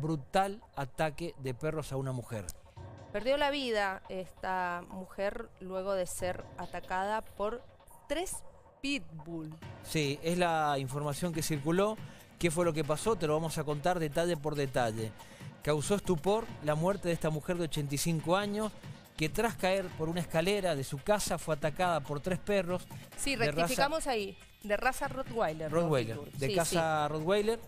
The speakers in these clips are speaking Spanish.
brutal ataque de perros a una mujer. Perdió la vida esta mujer luego de ser atacada por tres pitbull. Sí, es la información que circuló. ¿Qué fue lo que pasó? Te lo vamos a contar detalle por detalle. Causó estupor la muerte de esta mujer de 85 años que tras caer por una escalera de su casa fue atacada por tres perros. Sí, rectificamos ahí, de raza Rottweiler. Rottweiler, de casa Rottweiler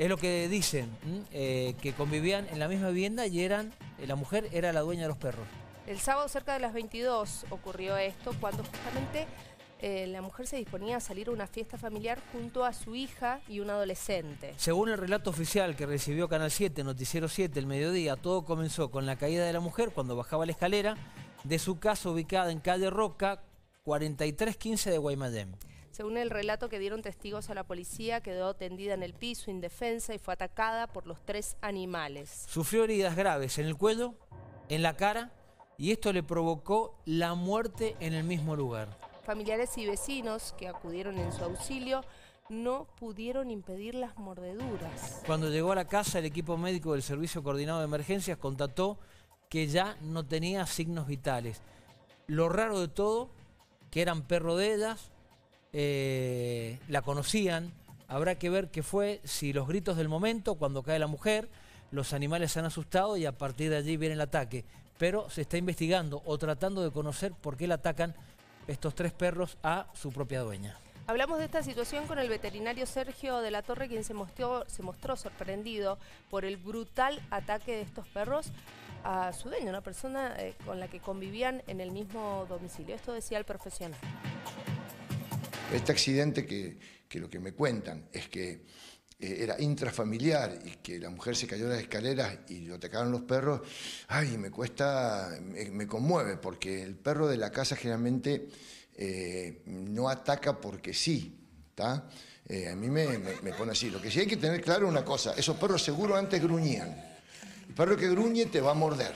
es lo que dicen, eh, que convivían en la misma vivienda y eran, eh, la mujer era la dueña de los perros. El sábado cerca de las 22 ocurrió esto cuando justamente eh, la mujer se disponía a salir a una fiesta familiar junto a su hija y un adolescente. Según el relato oficial que recibió Canal 7, Noticiero 7, el mediodía, todo comenzó con la caída de la mujer cuando bajaba la escalera de su casa ubicada en calle Roca, 4315 de Guaymallén. Según el relato que dieron testigos a la policía, quedó tendida en el piso, indefensa, y fue atacada por los tres animales. Sufrió heridas graves en el cuello, en la cara, y esto le provocó la muerte en el mismo lugar. Familiares y vecinos que acudieron en su auxilio no pudieron impedir las mordeduras. Cuando llegó a la casa, el equipo médico del Servicio Coordinado de Emergencias contató que ya no tenía signos vitales. Lo raro de todo, que eran perro de ellas, eh, la conocían. Habrá que ver qué fue, si los gritos del momento, cuando cae la mujer, los animales se han asustado y a partir de allí viene el ataque. Pero se está investigando o tratando de conocer por qué le atacan estos tres perros a su propia dueña. Hablamos de esta situación con el veterinario Sergio de la Torre, quien se mostró, se mostró sorprendido por el brutal ataque de estos perros a su dueña, una persona eh, con la que convivían en el mismo domicilio. Esto decía el profesional. Este accidente que, lo que me cuentan es que eh, era intrafamiliar y que la mujer se cayó de las escaleras y lo atacaron los perros, ay, me cuesta, me, conmueve, porque el perro de la casa generalmente eh, no ataca porque sí, eh, a mí me, pone así. Lo que sí hay que tener claro una cosa, esos perros seguro antes gruñían. El perro que gruñe te va a morder.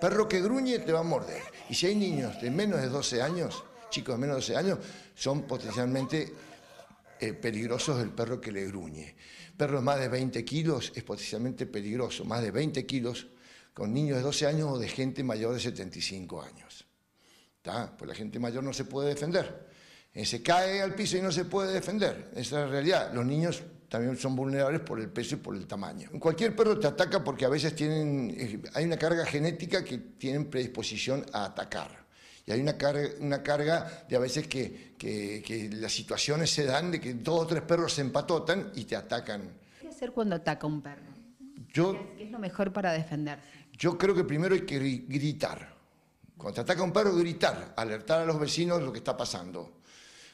perro que gruñe te va a morder. Y si hay niños de menos de 12 años, chicos de menos de 12 años son potencialmente eh, peligrosos el perro que le gruñe. Perros más de 20 kilos es potencialmente peligroso, más de 20 kilos con niños de 12 años o de gente mayor de 75 años. Pues la gente mayor no se puede defender. Eh, se cae al piso y no se puede defender. Esa es la realidad. Los niños también son vulnerables por el peso y por el tamaño. Cualquier perro te ataca porque a veces tienen, eh, hay una carga genética que tienen predisposición a atacar. Y hay una carga, una carga de a veces que, que, las situaciones se dan de que dos o tres perros se empatotan y te atacan. ¿Qué hacer cuando ataca un perro? Yo, ¿Qué es lo mejor para defenderse? Yo creo que primero hay que gritar. Cuando te ataca un perro, gritar, alertar a los vecinos de lo que está pasando.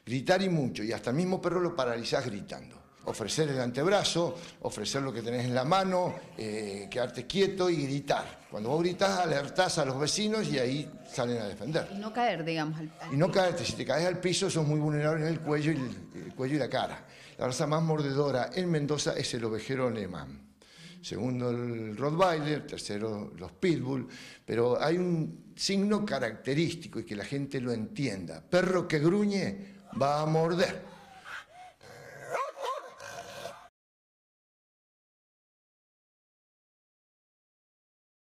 Gritar y mucho, y hasta el mismo perro lo paralizas gritando ofrecer el antebrazo, ofrecer lo que tenés en la mano, eh, quedarte quieto y gritar. Cuando vos gritás, alertás a los vecinos y ahí salen a defender. Y no caer, digamos. y no caerte. Si te caes al piso, sos muy vulnerable en el cuello y, la cara. La raza más mordedora en Mendoza es el ovejero alemán. Segundo, el Rottweiler. Tercero, los Pitbull. Pero hay un signo característico y que la gente lo entienda. Perro que gruñe va a morder.